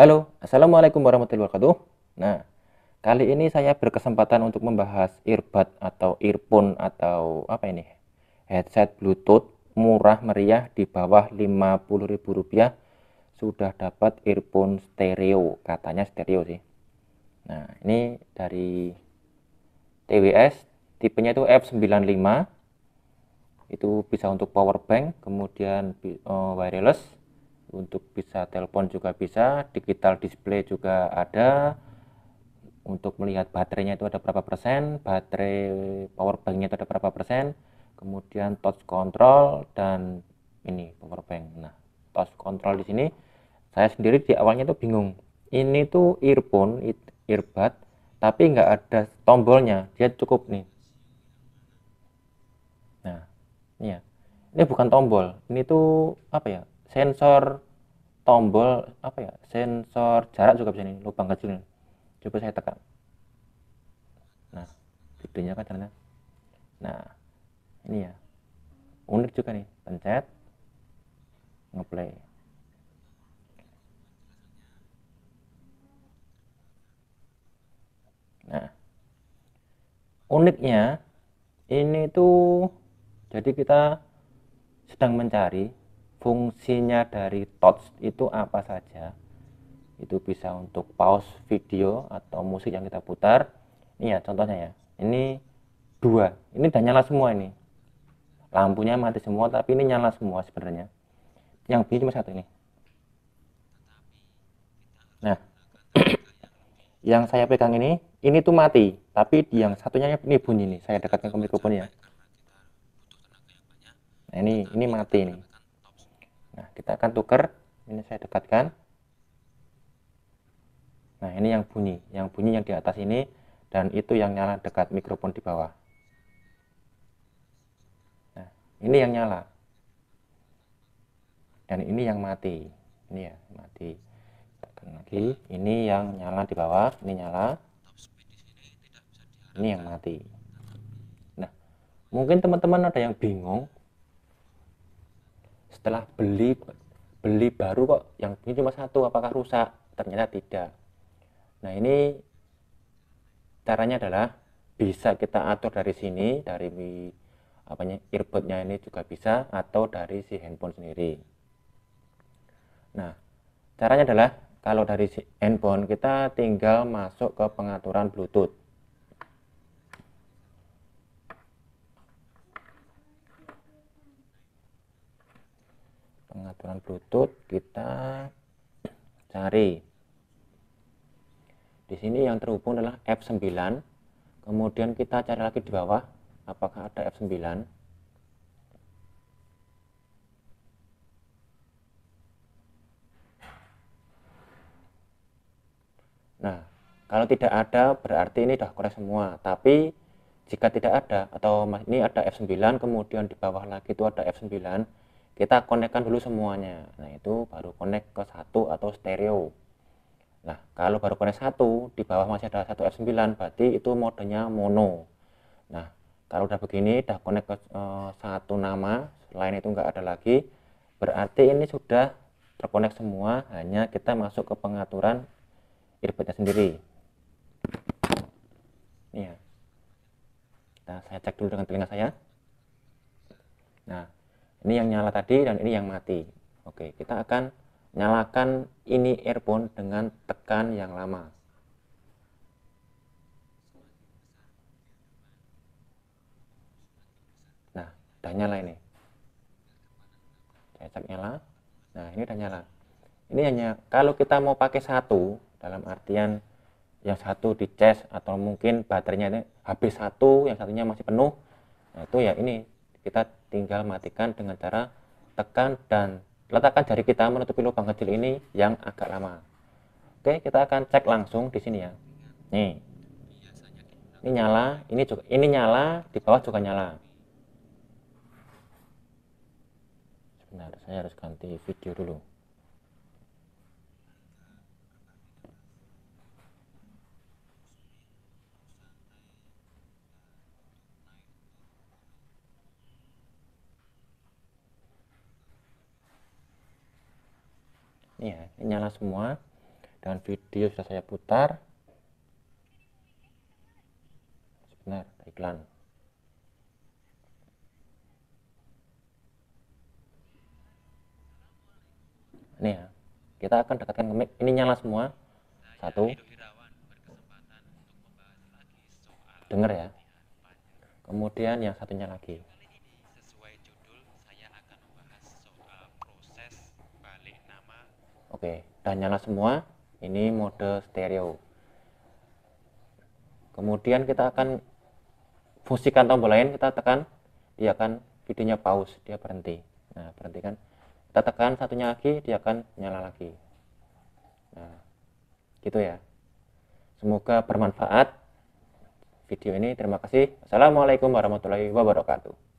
Halo, Assalamualaikum warahmatullahi wabarakatuh. Nah, kali ini saya berkesempatan untuk membahas earbud atau earphone atau apa ini? Headset Bluetooth murah meriah di bawah Rp50.000 sudah dapat earphone stereo, katanya stereo sih. Nah, ini dari TWS, tipenya itu F95. Itu bisa untuk power bank, kemudian eh, wireless untuk bisa telepon juga bisa digital display juga ada untuk melihat baterainya itu ada berapa persen baterai power banknya itu ada berapa persen kemudian touch control dan ini power bank nah touch control di sini saya sendiri di awalnya itu bingung ini tuh earphone earbud tapi nggak ada tombolnya dia cukup nih nah ini ya ini bukan tombol ini tuh apa ya sensor tombol apa ya sensor jarak juga bisa ini lubang kecil ini. coba saya tekan nah gedenya kan ternyata nah ini ya unik juga nih pencet ngeplay nah uniknya ini tuh jadi kita sedang mencari fungsinya dari touch itu apa saja itu bisa untuk pause video atau musik yang kita putar ini ya contohnya ya ini dua ini udah nyala semua ini lampunya mati semua tapi ini nyala semua sebenarnya yang bunyi cuma satu ini nah yang saya pegang ini ini tuh mati tapi yang satunya ini bunyi nih saya dekatkan ke mikrofonnya nah, ini ini mati nih Nah, kita akan tuker ini saya dekatkan. Nah, ini yang bunyi, yang bunyi yang di atas ini dan itu yang nyala dekat mikrofon di bawah. Nah, ini yang nyala. Dan ini yang mati. Ini ya, mati. Tekan lagi. Ini yang nyala di bawah, ini nyala. Ini yang mati. Nah, mungkin teman-teman ada yang bingung setelah beli beli baru kok yang ini cuma satu apakah rusak ternyata tidak nah ini caranya adalah bisa kita atur dari sini dari apanya earbudnya ini juga bisa atau dari si handphone sendiri nah caranya adalah kalau dari si handphone kita tinggal masuk ke pengaturan bluetooth pengaturan Bluetooth kita cari di sini yang terhubung adalah F9 kemudian kita cari lagi di bawah apakah ada F9 nah kalau tidak ada berarti ini sudah korek semua tapi jika tidak ada atau ini ada F9 kemudian di bawah lagi itu ada F9 kita konekkan dulu semuanya nah itu baru konek ke satu atau stereo nah kalau baru konek satu di bawah masih ada satu F9 berarti itu modenya mono nah kalau udah begini udah konek ke e, satu nama selain itu enggak ada lagi berarti ini sudah terkonek semua hanya kita masuk ke pengaturan earbudnya sendiri ini ya nah, saya cek dulu dengan telinga saya ini yang nyala tadi dan ini yang mati oke kita akan nyalakan ini earphone dengan tekan yang lama nah udah nyala ini saya cek nyala nah ini udah nyala ini hanya kalau kita mau pakai satu dalam artian yang satu di atau mungkin baterainya ini habis satu yang satunya masih penuh nah itu ya ini kita tinggal matikan dengan cara tekan dan letakkan jari kita menutupi lubang kecil ini yang agak lama. Oke, kita akan cek langsung di sini ya. Nih. Ini nyala, ini juga ini nyala, di bawah juga nyala. Sebentar, saya harus ganti video dulu. Nih ya, ini nyala semua. Dan video sudah saya putar. Sebentar, iklan. Ini ya, kita akan dekatkan ke mic. Ini nyala semua. Satu. Dengar ya. Kemudian yang satunya lagi. Oke, udah nyala semua. Ini mode stereo. Kemudian kita akan fungsikan tombol lain, kita tekan, dia akan videonya pause, dia berhenti. Nah, berhenti kan. Kita tekan satunya lagi, dia akan nyala lagi. Nah, gitu ya. Semoga bermanfaat video ini. Terima kasih. Assalamualaikum warahmatullahi wabarakatuh.